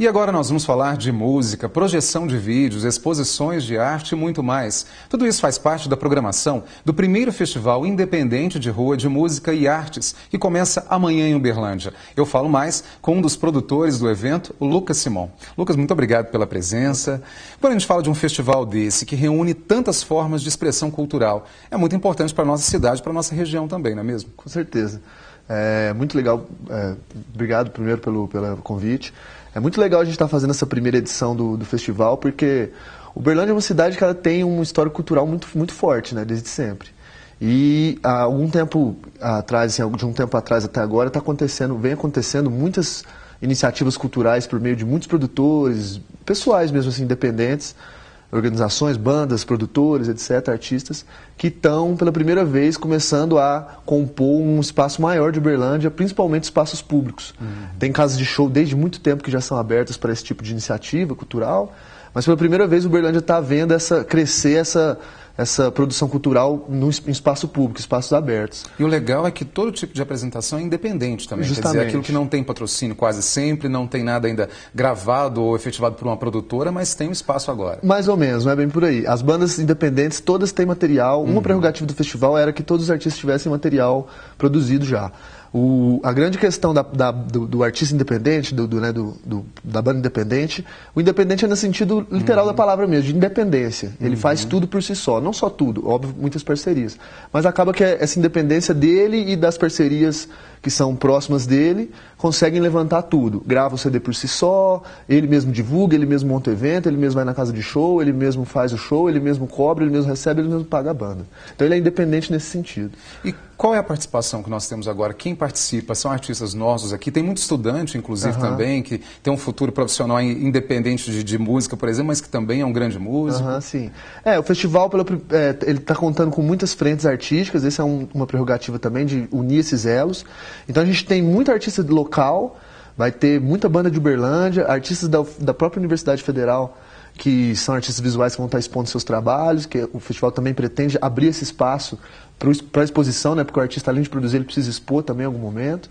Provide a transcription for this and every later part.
E agora nós vamos falar de música, projeção de vídeos, exposições de arte e muito mais. Tudo isso faz parte da programação do primeiro Festival Independente de Rua de Música e Artes, que começa amanhã em Uberlândia. Eu falo mais com um dos produtores do evento, Lucas Simon. Lucas, muito obrigado pela presença. Quando a gente fala de um festival desse, que reúne tantas formas de expressão cultural, é muito importante para a nossa cidade, para a nossa região também, não é mesmo? Com certeza. É muito legal. É, obrigado primeiro pelo, pelo convite. É muito legal a gente estar tá fazendo essa primeira edição do, do festival, porque o Berlândia é uma cidade que ela tem um histórico cultural muito, muito forte, né, desde sempre. E há algum tempo atrás, assim, de um tempo atrás até agora, está acontecendo, vem acontecendo muitas iniciativas culturais por meio de muitos produtores, pessoais mesmo assim, independentes, organizações, bandas, produtores, etc., artistas, que estão pela primeira vez começando a compor um espaço maior de Uberlândia, principalmente espaços públicos. Uhum. Tem casas de show desde muito tempo que já são abertas para esse tipo de iniciativa cultural, mas pela primeira vez o Uberlândia está vendo essa crescer essa essa produção cultural no, em espaço público, espaços abertos. E o legal é que todo tipo de apresentação é independente também. Justamente. Quer dizer, aquilo que não tem patrocínio quase sempre, não tem nada ainda gravado ou efetivado por uma produtora, mas tem um espaço agora. Mais ou menos, não é bem por aí. As bandas independentes todas têm material. Uma uhum. prerrogativa do festival era que todos os artistas tivessem material produzido já. O, a grande questão da, da, do, do, artista independente, do, do, né, do, da banda independente, o independente é no sentido literal uhum. da palavra mesmo, de independência. Ele uhum. faz tudo por si só, não só tudo, óbvio, muitas parcerias. Mas acaba que é essa independência dele e das parcerias que são próximas dele conseguem levantar tudo. Grava o CD por si só, ele mesmo divulga, ele mesmo monta o evento, ele mesmo vai na casa de show, ele mesmo faz o show, ele mesmo cobra, ele mesmo recebe, ele mesmo paga a banda. Então ele é independente nesse sentido. E qual é a participação que nós temos agora? Quem participa são artistas nossos aqui. Tem muito estudante, inclusive, uhum. também, que tem um futuro profissional independente de, de, música, por exemplo, mas que também é um grande músico. Uhum, sim. É, o festival, é, ele está contando com muitas frentes artísticas. Essa é um, uma prerrogativa também, de unir esses elos. Então, a gente tem muito artista local, vai ter muita banda de Uberlândia, artistas da, da própria Universidade Federal que são artistas visuais que vão estar expondo seus trabalhos, que o festival também pretende abrir esse espaço para a exposição, né? porque o artista, além de produzir, ele precisa expor também em algum momento.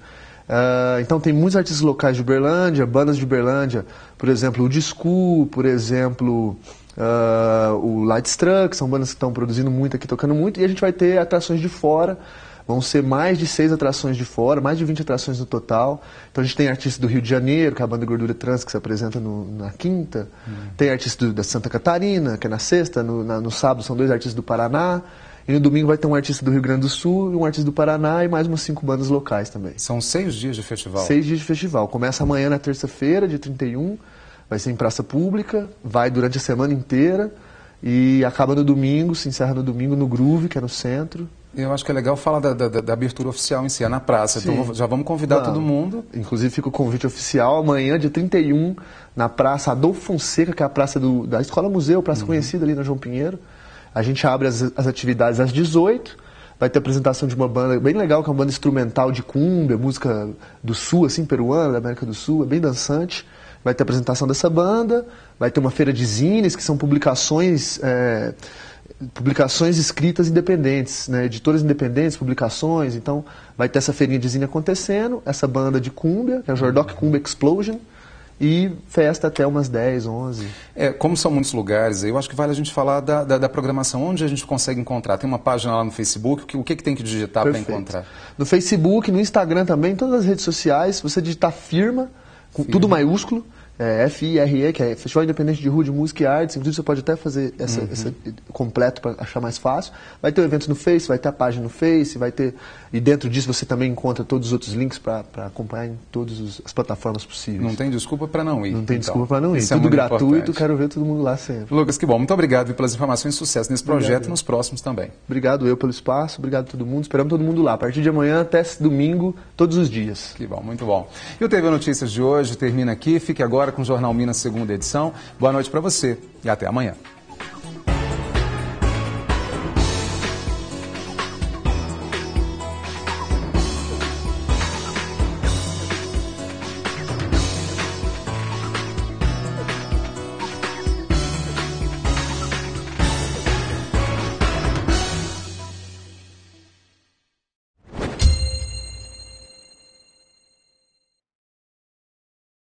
Uh, então tem muitos artistas locais de Uberlândia, bandas de Uberlândia, por exemplo, o Discu, por exemplo, uh, o Light Struck, são bandas que estão produzindo muito aqui, tocando muito, e a gente vai ter atrações de fora, Vão ser mais de seis atrações de fora, mais de 20 atrações no total. Então a gente tem artista do Rio de Janeiro, que é a banda Gordura Trans, que se apresenta no, na quinta. Uhum. Tem artista da Santa Catarina, que é na sexta. No, na, no sábado são dois artistas do Paraná. E no domingo vai ter um artista do Rio Grande do Sul, um artista do Paraná e mais umas cinco bandas locais também. São seis dias de festival? Seis dias de festival. Começa amanhã na terça-feira, dia 31, vai ser em praça pública, vai durante a semana inteira e acaba no domingo, se encerra no domingo no Groove, que é no centro. Eu acho que é legal falar da, da, da abertura oficial em si, é na praça. Então, Sim. Então já vamos convidar todo mundo. Inclusive fica o convite oficial amanhã, dia 31, na Praça Adolfo Fonseca, que é a praça do, da Escola Museu, praça uhum. conhecida ali na João Pinheiro. A gente abre as, as atividades às 18 vai ter apresentação de uma banda bem legal, que é uma banda instrumental de cumbia, música do sul, assim, peruana, da América do Sul, é bem dançante. Vai ter apresentação dessa banda, vai ter uma feira de zines, que são publicações é, publicações escritas independentes, né? editores independentes, publicações. Então, vai ter essa feirinha de zine acontecendo, essa banda de cumbia, que é o Jordoc Cumbia Explosion, e festa até umas 10, 11. É, como são muitos lugares, eu acho que vale a gente falar da, da, da programação. Onde a gente consegue encontrar? Tem uma página lá no Facebook, que, o que, que tem que digitar para encontrar? No Facebook, no Instagram também, todas as redes sociais, você digitar firma, com firma. tudo maiúsculo, é, FIRE, que é Festival Independente de Rua de Música e Artes, inclusive você pode até fazer essa, uhum. essa completo para achar mais fácil. Vai ter o um evento no Face, vai ter a página no Face, vai ter. E dentro disso você também encontra todos os outros links para acompanhar em todas as plataformas possíveis. Não tem desculpa para não ir. Não tem então. desculpa para não ir. Isso é Tudo é gratuito, importante. quero ver todo mundo lá sempre. Lucas, que bom. Muito obrigado pelas informações e sucesso nesse projeto obrigado. e nos próximos também. Obrigado eu pelo espaço, obrigado a todo mundo. Esperamos todo mundo lá. A partir de amanhã até domingo, todos os dias. Que bom, muito bom. E o TV Notícias de hoje termina aqui. Fique agora agora com o Jornal Minas, segunda edição. Boa noite para você e até amanhã.